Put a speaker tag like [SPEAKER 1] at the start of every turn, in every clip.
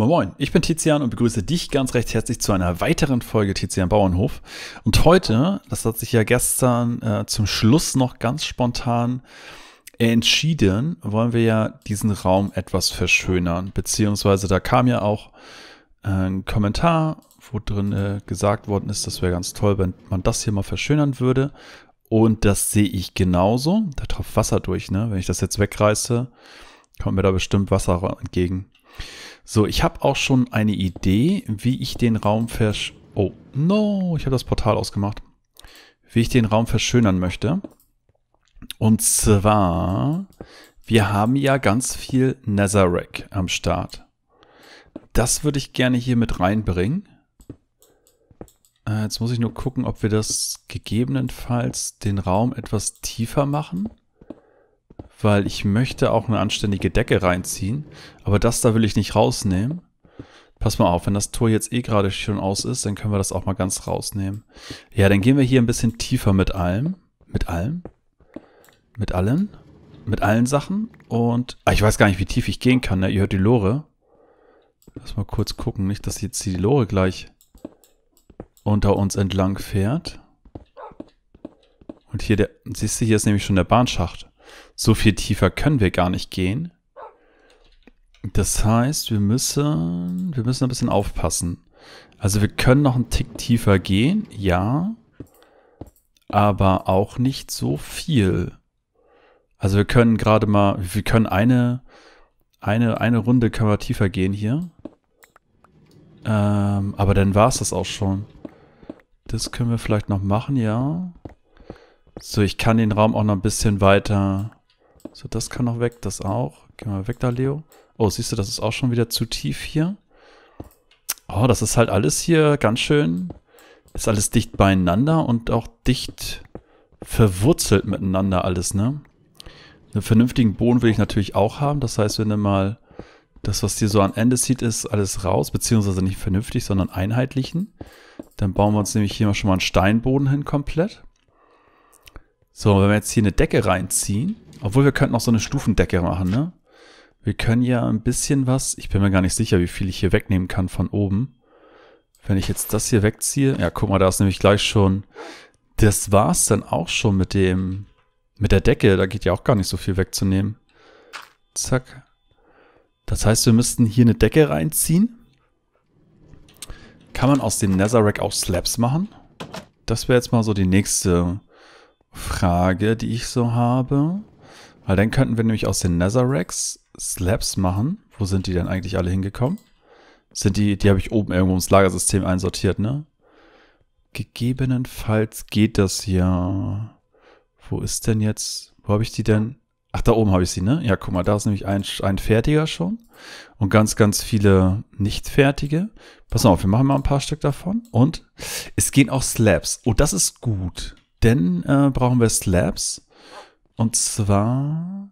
[SPEAKER 1] Moin Moin, ich bin Tizian und begrüße dich ganz recht herzlich zu einer weiteren Folge Tizian Bauernhof. Und heute, das hat sich ja gestern äh, zum Schluss noch ganz spontan entschieden, wollen wir ja diesen Raum etwas verschönern. Beziehungsweise da kam ja auch ein Kommentar, wo drin äh, gesagt worden ist, das wäre ganz toll, wenn man das hier mal verschönern würde. Und das sehe ich genauso. Da tropft Wasser durch, ne? Wenn ich das jetzt wegreiße, kommt mir da bestimmt Wasser entgegen. So, ich habe auch schon eine Idee, wie ich den Raum versch... Oh, no, ich habe das Portal ausgemacht. Wie ich den Raum verschönern möchte. Und zwar, wir haben ja ganz viel Netherrack am Start. Das würde ich gerne hier mit reinbringen. Äh, jetzt muss ich nur gucken, ob wir das gegebenenfalls den Raum etwas tiefer machen weil ich möchte auch eine anständige Decke reinziehen. Aber das da will ich nicht rausnehmen. Pass mal auf, wenn das Tor jetzt eh gerade schon aus ist, dann können wir das auch mal ganz rausnehmen. Ja, dann gehen wir hier ein bisschen tiefer mit allem. Mit allem? Mit allen? Mit allen Sachen? Und... Ah, ich weiß gar nicht, wie tief ich gehen kann, ne? Ihr hört die Lore. Lass mal kurz gucken, nicht, dass jetzt die Lore gleich unter uns entlang fährt. Und hier der... Siehst du, hier ist nämlich schon der Bahnschacht. So viel tiefer können wir gar nicht gehen. Das heißt, wir müssen, wir müssen ein bisschen aufpassen. Also wir können noch einen Tick tiefer gehen, ja, aber auch nicht so viel. Also wir können gerade mal, wir können eine, eine, eine Runde können wir tiefer gehen hier. Ähm, aber dann war es das auch schon. Das können wir vielleicht noch machen, ja. So, ich kann den Raum auch noch ein bisschen weiter so, das kann noch weg, das auch. Gehen wir weg da, Leo. Oh, siehst du, das ist auch schon wieder zu tief hier. Oh, das ist halt alles hier ganz schön, ist alles dicht beieinander und auch dicht verwurzelt miteinander alles, ne? Einen vernünftigen Boden will ich natürlich auch haben. Das heißt, wenn du mal das, was dir so an Ende sieht, ist alles raus, beziehungsweise nicht vernünftig, sondern einheitlichen. Dann bauen wir uns nämlich hier mal schon mal einen Steinboden hin komplett. So, wenn wir jetzt hier eine Decke reinziehen, obwohl wir könnten auch so eine Stufendecke machen, ne? Wir können ja ein bisschen was, ich bin mir gar nicht sicher, wie viel ich hier wegnehmen kann von oben. Wenn ich jetzt das hier wegziehe, ja, guck mal, da ist nämlich gleich schon, das war's dann auch schon mit dem, mit der Decke, da geht ja auch gar nicht so viel wegzunehmen. Zack. Das heißt, wir müssten hier eine Decke reinziehen. Kann man aus dem Netherrack auch Slabs machen? Das wäre jetzt mal so die nächste Frage, die ich so habe. Weil dann könnten wir nämlich aus den Netherracks Slabs machen. Wo sind die denn eigentlich alle hingekommen? Sind die, die habe ich oben irgendwo ins Lagersystem einsortiert, ne? Gegebenenfalls geht das ja. Wo ist denn jetzt, wo habe ich die denn? Ach, da oben habe ich sie, ne? Ja, guck mal, da ist nämlich ein, ein fertiger schon. Und ganz, ganz viele nicht fertige. Pass auf, wir machen mal ein paar Stück davon. Und es gehen auch Slabs. Oh, das ist gut. Denn äh, brauchen wir Slabs. Und zwar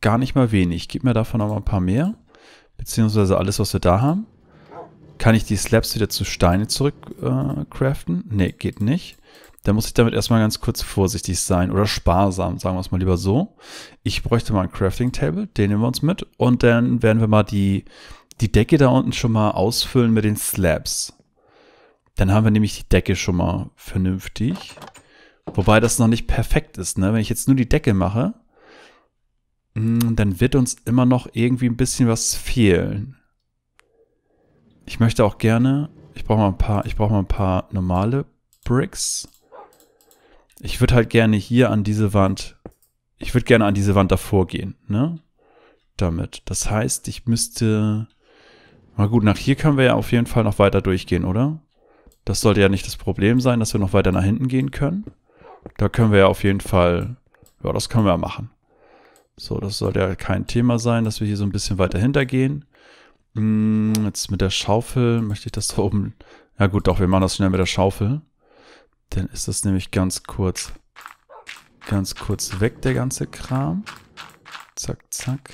[SPEAKER 1] gar nicht mal wenig. Gib mir davon noch mal ein paar mehr. Beziehungsweise alles, was wir da haben. Kann ich die Slabs wieder zu Steine zurück Äh, craften? Ne, geht nicht. Dann muss ich damit erstmal ganz kurz vorsichtig sein oder sparsam, sagen wir es mal lieber so. Ich bräuchte mal ein Crafting Table, den nehmen wir uns mit. Und dann werden wir mal die, die Decke da unten schon mal ausfüllen mit den Slabs. Dann haben wir nämlich die Decke schon mal vernünftig. Wobei das noch nicht perfekt ist, ne? Wenn ich jetzt nur die Decke mache, mm, dann wird uns immer noch irgendwie ein bisschen was fehlen. Ich möchte auch gerne, ich brauche mal ein paar, ich brauche mal ein paar normale Bricks. Ich würde halt gerne hier an diese Wand, ich würde gerne an diese Wand davor gehen, ne? Damit. Das heißt, ich müsste, Mal gut, nach hier können wir ja auf jeden Fall noch weiter durchgehen, oder? Das sollte ja nicht das Problem sein, dass wir noch weiter nach hinten gehen können da können wir ja auf jeden Fall, ja, das können wir ja machen. So, das sollte ja kein Thema sein, dass wir hier so ein bisschen weiter hintergehen. Hm, jetzt mit der Schaufel möchte ich das da oben. Ja gut, doch, wir machen das schnell mit der Schaufel. Dann ist das nämlich ganz kurz, ganz kurz weg, der ganze Kram. Zack, zack.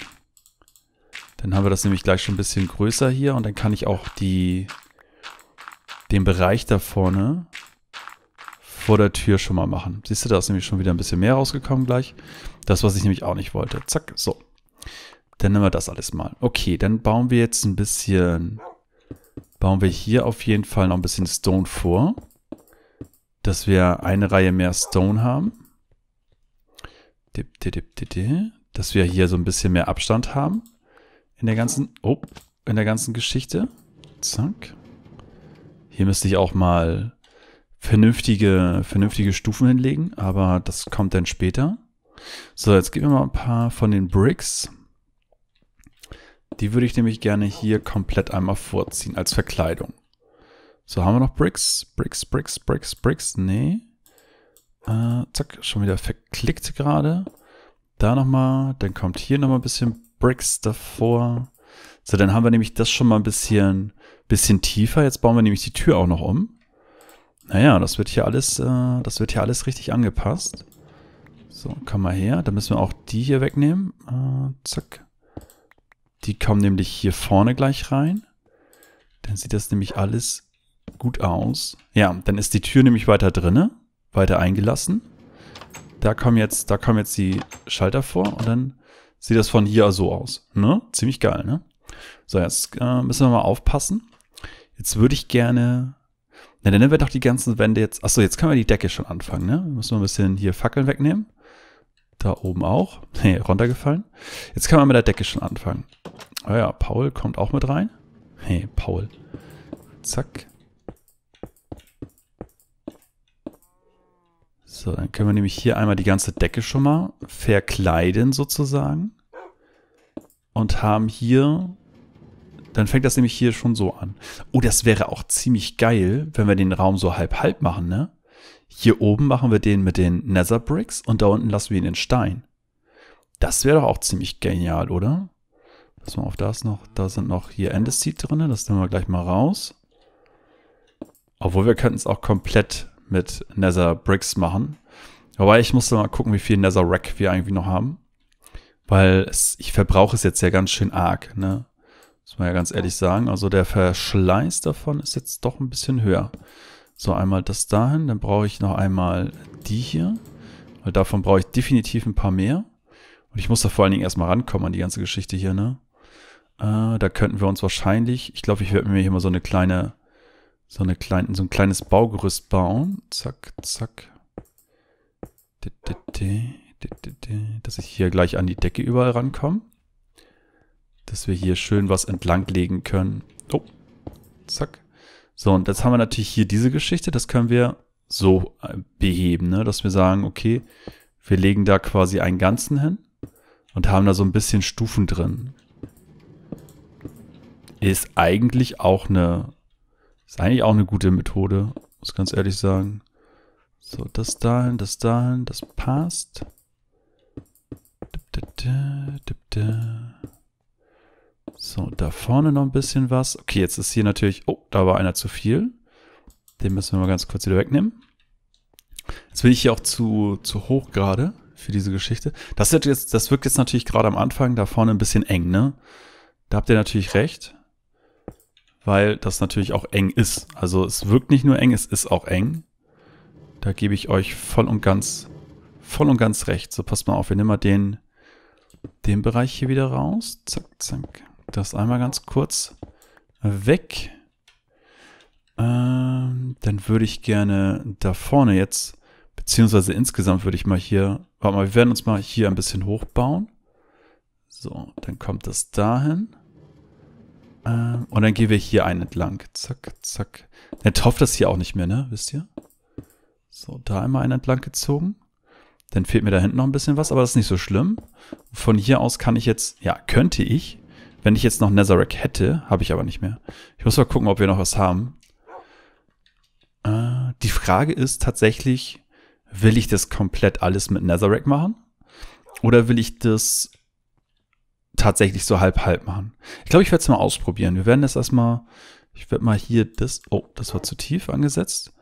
[SPEAKER 1] Dann haben wir das nämlich gleich schon ein bisschen größer hier und dann kann ich auch die, den Bereich da vorne vor der Tür schon mal machen. Siehst du, da ist nämlich schon wieder ein bisschen mehr rausgekommen gleich. Das, was ich nämlich auch nicht wollte. Zack, so. Dann nehmen wir das alles mal. Okay, dann bauen wir jetzt ein bisschen... Bauen wir hier auf jeden Fall noch ein bisschen Stone vor. Dass wir eine Reihe mehr Stone haben. Dass wir hier so ein bisschen mehr Abstand haben. In der ganzen... Oh, in der ganzen Geschichte. Zack. Hier müsste ich auch mal vernünftige, vernünftige Stufen hinlegen, aber das kommt dann später. So, jetzt geben wir mal ein paar von den Bricks. Die würde ich nämlich gerne hier komplett einmal vorziehen als Verkleidung. So, haben wir noch Bricks? Bricks, Bricks, Bricks, Bricks? Nee. Äh, zack, schon wieder verklickt gerade. Da nochmal, dann kommt hier nochmal ein bisschen Bricks davor. So, dann haben wir nämlich das schon mal ein bisschen, bisschen tiefer. Jetzt bauen wir nämlich die Tür auch noch um. Naja, das wird hier alles, äh, das wird hier alles richtig angepasst. So, komm mal her. Da müssen wir auch die hier wegnehmen. Äh, zack. Die kommen nämlich hier vorne gleich rein. Dann sieht das nämlich alles gut aus. Ja, dann ist die Tür nämlich weiter drinne, weiter eingelassen. Da kommen jetzt, da kommen jetzt die Schalter vor und dann sieht das von hier so aus. Ne? Ziemlich geil, ne? So, jetzt äh, müssen wir mal aufpassen. Jetzt würde ich gerne na, dann nehmen wir doch die ganzen Wände jetzt. Achso, jetzt können wir die Decke schon anfangen, ne? Müssen wir ein bisschen hier Fackeln wegnehmen. Da oben auch. Nee, runtergefallen. Jetzt können wir mit der Decke schon anfangen. Ah ja, Paul kommt auch mit rein. Hey, Paul. Zack. So, dann können wir nämlich hier einmal die ganze Decke schon mal verkleiden sozusagen. Und haben hier dann fängt das nämlich hier schon so an. Oh, das wäre auch ziemlich geil, wenn wir den Raum so halb-halb machen, ne? Hier oben machen wir den mit den Nether Bricks und da unten lassen wir ihn in Stein. Das wäre doch auch ziemlich genial, oder? Pass mal auf, da ist noch, da sind noch hier Endeseed drin, das nehmen wir gleich mal raus. Obwohl wir könnten es auch komplett mit Nether Bricks machen. Aber ich musste mal gucken, wie viel Nether Rack wir eigentlich noch haben. Weil es, ich verbrauche es jetzt ja ganz schön arg, ne? Muss man ja ganz ehrlich sagen. Also der Verschleiß davon ist jetzt doch ein bisschen höher. So, einmal das dahin. Dann brauche ich noch einmal die hier. Weil davon brauche ich definitiv ein paar mehr. Und ich muss da vor allen Dingen erstmal rankommen an die ganze Geschichte hier, ne? Äh, da könnten wir uns wahrscheinlich, ich glaube, ich werde mir hier mal so eine kleine, so eine kleine, so ein kleines Baugerüst bauen. Zack, zack. Dass ich hier gleich an die Decke überall rankomme dass wir hier schön was entlang legen können. Oh, zack. So, und jetzt haben wir natürlich hier diese Geschichte. Das können wir so äh, beheben, ne? dass wir sagen, okay, wir legen da quasi einen Ganzen hin und haben da so ein bisschen Stufen drin. Ist eigentlich auch eine, ist eigentlich auch eine gute Methode, muss ganz ehrlich sagen. So, das dahin, das dahin, das passt. Dip, dip, dip, so, da vorne noch ein bisschen was. Okay, jetzt ist hier natürlich... Oh, da war einer zu viel. Den müssen wir mal ganz kurz wieder wegnehmen. Jetzt bin ich hier auch zu, zu hoch gerade für diese Geschichte. Das, wird jetzt, das wirkt jetzt natürlich gerade am Anfang da vorne ein bisschen eng, ne? Da habt ihr natürlich recht, weil das natürlich auch eng ist. Also es wirkt nicht nur eng, es ist auch eng. Da gebe ich euch voll und ganz, voll und ganz recht. So, passt mal auf, wir nehmen mal den, den Bereich hier wieder raus. Zack, zack das einmal ganz kurz weg. Ähm, dann würde ich gerne da vorne jetzt, beziehungsweise insgesamt würde ich mal hier, warte mal, wir werden uns mal hier ein bisschen hochbauen. So, dann kommt das dahin. Ähm, und dann gehen wir hier einen entlang. Zack, zack. Dann tofft das hier auch nicht mehr, ne? Wisst ihr? So, da einmal einen entlang gezogen. Dann fehlt mir da hinten noch ein bisschen was, aber das ist nicht so schlimm. Von hier aus kann ich jetzt, ja, könnte ich wenn ich jetzt noch Netherrack hätte, habe ich aber nicht mehr. Ich muss mal gucken, ob wir noch was haben. Äh, die Frage ist tatsächlich, will ich das komplett alles mit Netherrack machen? Oder will ich das tatsächlich so halb-halb machen? Ich glaube, ich werde es mal ausprobieren. Wir werden das erstmal, ich werde mal hier das, oh, das war zu tief angesetzt.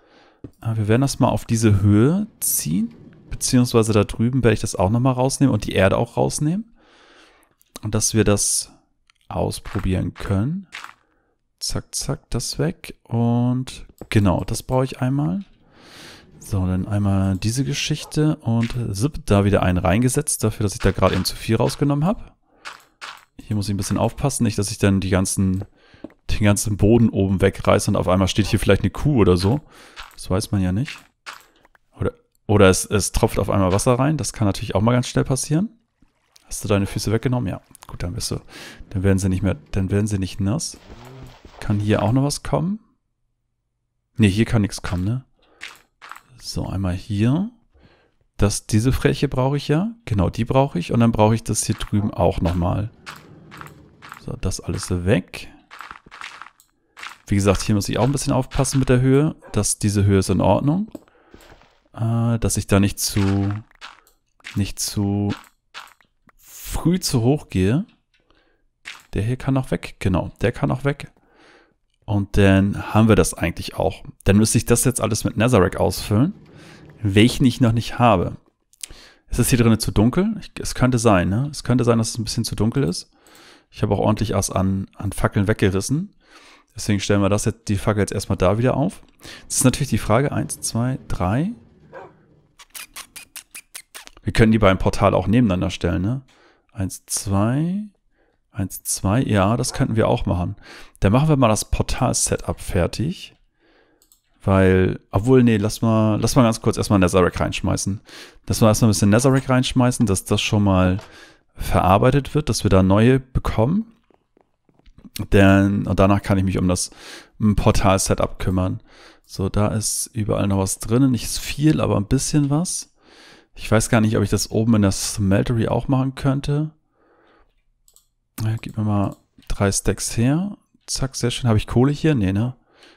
[SPEAKER 1] Äh, wir werden das mal auf diese Höhe ziehen, beziehungsweise da drüben werde ich das auch nochmal rausnehmen und die Erde auch rausnehmen. Und dass wir das ausprobieren können. Zack, zack, das weg. Und genau, das brauche ich einmal. So, dann einmal diese Geschichte und zip, da wieder einen reingesetzt, dafür, dass ich da gerade eben zu viel rausgenommen habe. Hier muss ich ein bisschen aufpassen, nicht, dass ich dann die ganzen, den ganzen Boden oben wegreiße und auf einmal steht hier vielleicht eine Kuh oder so. Das weiß man ja nicht. Oder, oder es, es tropft auf einmal Wasser rein, das kann natürlich auch mal ganz schnell passieren. Hast du deine Füße weggenommen? Ja. Gut, dann bist du. Dann werden sie nicht mehr. Dann werden sie nicht nass. Kann hier auch noch was kommen? Ne, hier kann nichts kommen, ne? So, einmal hier. Das, diese Fräche brauche ich ja. Genau, die brauche ich. Und dann brauche ich das hier drüben auch nochmal. So, das alles weg. Wie gesagt, hier muss ich auch ein bisschen aufpassen mit der Höhe. Dass diese Höhe ist in Ordnung. Äh, dass ich da nicht zu, nicht zu früh zu hoch gehe, der hier kann auch weg. Genau, der kann auch weg. Und dann haben wir das eigentlich auch. Dann müsste ich das jetzt alles mit Nazarek ausfüllen, welchen ich noch nicht habe. Ist es hier drin zu dunkel? Ich, es könnte sein, ne? Es könnte sein, dass es ein bisschen zu dunkel ist. Ich habe auch ordentlich was an, an Fackeln weggerissen. Deswegen stellen wir das jetzt, die Fackel jetzt erstmal da wieder auf. Das ist natürlich die Frage 1, 2, 3. Wir können die beiden Portale auch nebeneinander stellen, ne? Eins, zwei, eins, zwei. Ja, das könnten wir auch machen. Dann machen wir mal das Portal-Setup fertig. Weil, obwohl, nee, lass mal, lass mal ganz kurz erstmal Netherrack reinschmeißen. Lass mal erstmal ein bisschen Netherrack reinschmeißen, dass das schon mal verarbeitet wird, dass wir da neue bekommen. Denn, und danach kann ich mich um das Portal-Setup kümmern. So, da ist überall noch was drinnen. Nicht viel, aber ein bisschen was. Ich weiß gar nicht, ob ich das oben in der Smeltery auch machen könnte. Ja, gib mir mal drei Stacks her. Zack, sehr schön. Habe ich Kohle hier? Nee, ne?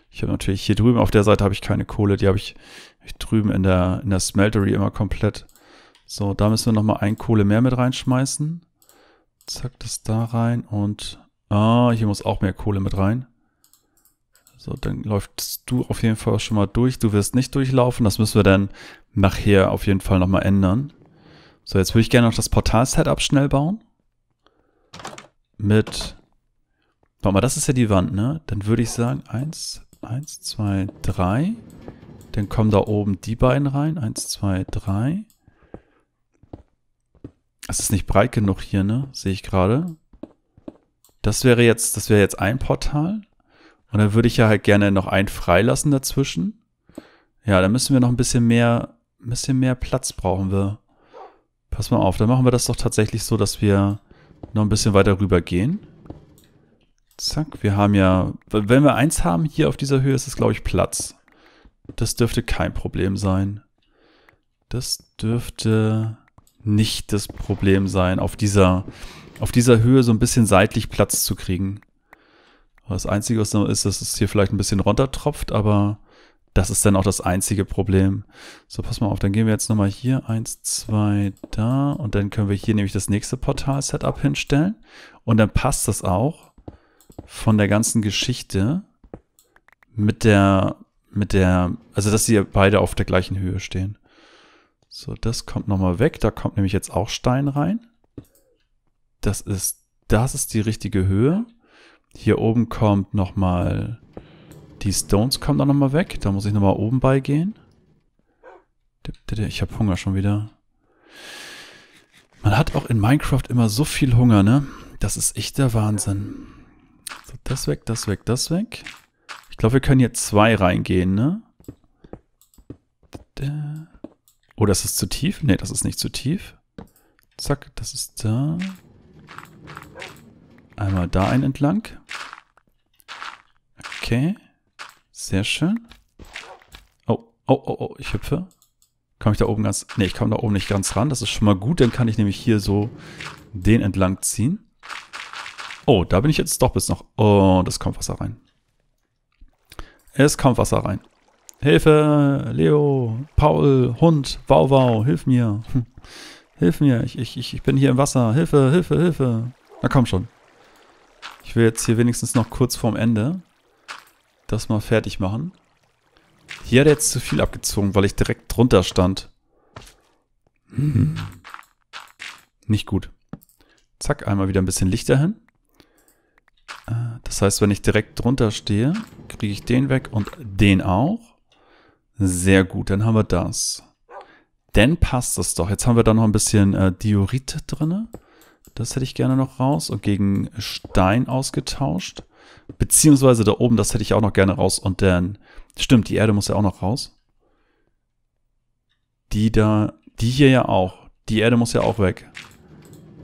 [SPEAKER 1] Ich habe natürlich hier drüben auf der Seite habe ich keine Kohle. Die habe ich, hab ich, drüben in der, in der Smeltery immer komplett. So, da müssen wir nochmal ein Kohle mehr mit reinschmeißen. Zack, das da rein und... Ah, hier muss auch mehr Kohle mit rein. So, dann läufst du auf jeden Fall schon mal durch. Du wirst nicht durchlaufen. Das müssen wir dann nachher auf jeden Fall nochmal ändern. So, jetzt würde ich gerne noch das Portal-Setup schnell bauen. Mit, warte mal, das ist ja die Wand, ne? Dann würde ich sagen, eins, eins, zwei, drei. Dann kommen da oben die beiden rein. Eins, zwei, drei. Es ist nicht breit genug hier, ne? Sehe ich gerade. Das wäre jetzt, das wäre jetzt ein Portal. Und dann würde ich ja halt gerne noch ein freilassen dazwischen. Ja, dann müssen wir noch ein bisschen mehr ein bisschen mehr Platz brauchen wir. Pass mal auf, dann machen wir das doch tatsächlich so, dass wir noch ein bisschen weiter rüber gehen. Zack, wir haben ja, wenn wir eins haben hier auf dieser Höhe, ist es glaube ich Platz. Das dürfte kein Problem sein. Das dürfte nicht das Problem sein, auf dieser, auf dieser Höhe so ein bisschen seitlich Platz zu kriegen. Das Einzige, was noch ist, dass es hier vielleicht ein bisschen runtertropft, aber das ist dann auch das einzige Problem. So, pass mal auf, dann gehen wir jetzt nochmal hier, eins, zwei, da. Und dann können wir hier nämlich das nächste Portal-Setup hinstellen. Und dann passt das auch von der ganzen Geschichte mit der, mit der, also dass sie beide auf der gleichen Höhe stehen. So, das kommt nochmal weg. Da kommt nämlich jetzt auch Stein rein. Das ist, das ist die richtige Höhe. Hier oben kommt nochmal die Stones kommen da nochmal weg. Da muss ich nochmal oben beigehen. Ich habe Hunger schon wieder. Man hat auch in Minecraft immer so viel Hunger, ne? Das ist echt der Wahnsinn. So, das weg, das weg, das weg. Ich glaube, wir können hier zwei reingehen, ne? Oh, das ist zu tief? Ne, das ist nicht zu tief. Zack, das ist da. Einmal da einen entlang. Okay. Sehr schön. Oh, oh, oh, oh, ich hüpfe. Komme ich da oben ganz... Ne, ich komme da oben nicht ganz ran. Das ist schon mal gut. Dann kann ich nämlich hier so den entlang ziehen. Oh, da bin ich jetzt doch bis noch... Oh, das kommt Wasser rein. Es kommt Wasser rein. Hilfe, Leo, Paul, Hund, Wow, wow, hilf mir. Hm. Hilf mir, ich, ich, ich bin hier im Wasser. Hilfe, Hilfe, Hilfe. Na komm schon. Ich will jetzt hier wenigstens noch kurz vorm Ende das mal fertig machen. Hier hat er jetzt zu viel abgezogen, weil ich direkt drunter stand. Hm. Nicht gut. Zack, einmal wieder ein bisschen Licht dahin. Äh, das heißt, wenn ich direkt drunter stehe, kriege ich den weg und den auch. Sehr gut, dann haben wir das. Dann passt das doch. Jetzt haben wir da noch ein bisschen äh, Diorit drin. Das hätte ich gerne noch raus und gegen Stein ausgetauscht. Beziehungsweise da oben, das hätte ich auch noch gerne raus. Und dann, stimmt, die Erde muss ja auch noch raus. Die da, die hier ja auch. Die Erde muss ja auch weg.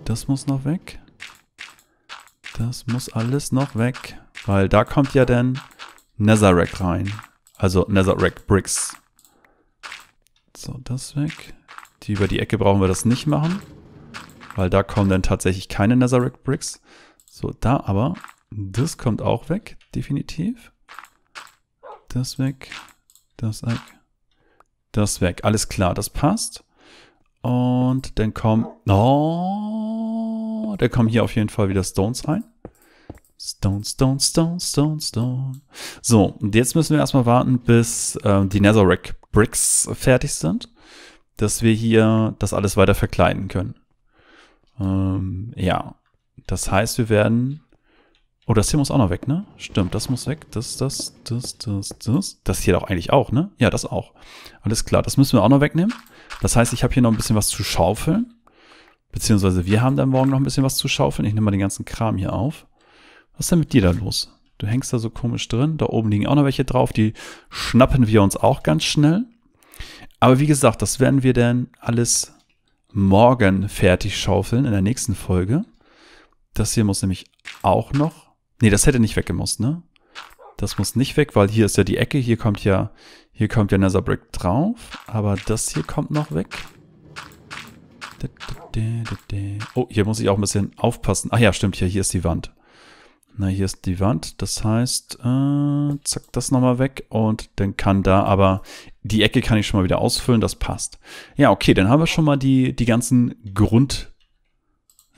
[SPEAKER 1] Das muss noch weg. Das muss alles noch weg. Weil da kommt ja dann Netherrack rein. Also Netherrack Bricks. So, das weg. Die über die Ecke brauchen wir das nicht machen. Weil da kommen dann tatsächlich keine Netherrack Bricks. So, da aber das kommt auch weg, definitiv. Das weg, das weg, das weg. Alles klar, das passt. Und dann kommen... Oh, dann kommen hier auf jeden Fall wieder Stones rein. Stone, Stone, Stone, Stone, Stone. So, und jetzt müssen wir erstmal warten, bis äh, die Netherrack Bricks fertig sind, dass wir hier das alles weiter verkleiden können. Ähm, ja, das heißt, wir werden Oh, das hier muss auch noch weg, ne? Stimmt, das muss weg. Das, das, das, das, das. Das hier doch eigentlich auch, ne? Ja, das auch. Alles klar, das müssen wir auch noch wegnehmen. Das heißt, ich habe hier noch ein bisschen was zu schaufeln. Beziehungsweise wir haben dann morgen noch ein bisschen was zu schaufeln. Ich nehme mal den ganzen Kram hier auf. Was ist denn mit dir da los? Du hängst da so komisch drin. Da oben liegen auch noch welche drauf. Die schnappen wir uns auch ganz schnell. Aber wie gesagt, das werden wir dann alles morgen fertig schaufeln in der nächsten Folge. Das hier muss nämlich auch noch Nee, das hätte nicht weggemusst, ne? Das muss nicht weg, weil hier ist ja die Ecke. Hier kommt ja, hier kommt ja Nether Brick drauf. Aber das hier kommt noch weg. Oh, hier muss ich auch ein bisschen aufpassen. Ach ja, stimmt, hier, hier ist die Wand. Na, hier ist die Wand. Das heißt, äh, zack, das nochmal weg. Und dann kann da aber die Ecke kann ich schon mal wieder ausfüllen. Das passt. Ja, okay, dann haben wir schon mal die, die ganzen Grund,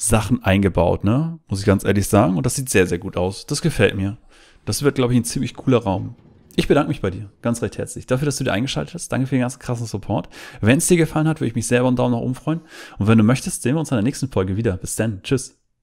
[SPEAKER 1] Sachen eingebaut, ne? Muss ich ganz ehrlich sagen. Und das sieht sehr, sehr gut aus. Das gefällt mir. Das wird, glaube ich, ein ziemlich cooler Raum. Ich bedanke mich bei dir ganz recht herzlich dafür, dass du dir eingeschaltet hast. Danke für den ganzen krassen Support. Wenn es dir gefallen hat, würde ich mich selber einen Daumen nach oben freuen. Und wenn du möchtest, sehen wir uns in der nächsten Folge wieder. Bis dann. Tschüss.